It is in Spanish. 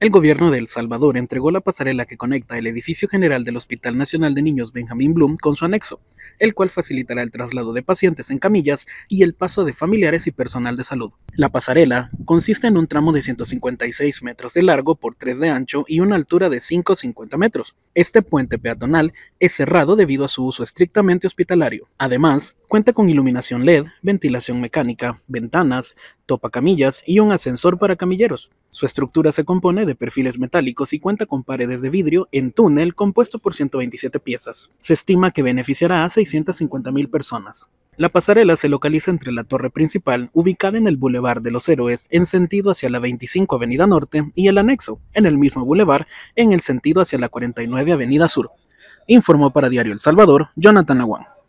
El gobierno de El Salvador entregó la pasarela que conecta el edificio general del Hospital Nacional de Niños Benjamín Bloom con su anexo, el cual facilitará el traslado de pacientes en camillas y el paso de familiares y personal de salud. La pasarela consiste en un tramo de 156 metros de largo por 3 de ancho y una altura de 5,50 metros. Este puente peatonal es cerrado debido a su uso estrictamente hospitalario. Además, cuenta con iluminación LED, ventilación mecánica, ventanas, topa camillas y un ascensor para camilleros. Su estructura se compone de perfiles metálicos y cuenta con paredes de vidrio en túnel compuesto por 127 piezas. Se estima que beneficiará a 650.000 personas. La pasarela se localiza entre la torre principal, ubicada en el Boulevard de los Héroes, en sentido hacia la 25 Avenida Norte, y el anexo, en el mismo Boulevard, en el sentido hacia la 49 Avenida Sur. Informó para Diario El Salvador, Jonathan aguán